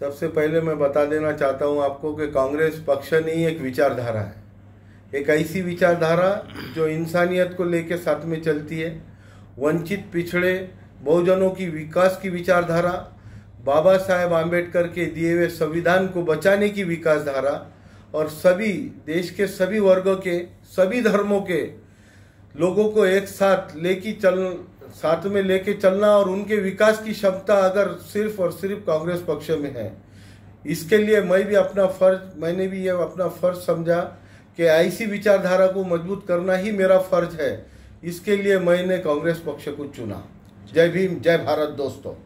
सबसे पहले मैं बता देना चाहता हूँ आपको कि कांग्रेस पक्ष नहीं एक विचारधारा है एक ऐसी विचारधारा जो इंसानियत को लेकर साथ में चलती है वंचित पिछड़े बहुजनों की विकास की विचारधारा बाबा साहेब आम्बेडकर के दिए हुए संविधान को बचाने की विकासधारा और सभी देश के सभी वर्गों के सभी धर्मों के लोगों को एक साथ लेके चल साथ में लेके चलना और उनके विकास की क्षमता अगर सिर्फ और सिर्फ कांग्रेस पक्ष में है इसके लिए मैं भी अपना फर्ज मैंने भी यह अपना फर्ज समझा कि ऐसी विचारधारा को मजबूत करना ही मेरा फर्ज है इसके लिए मैंने कांग्रेस पक्ष को चुना जय भीम जय भारत दोस्तों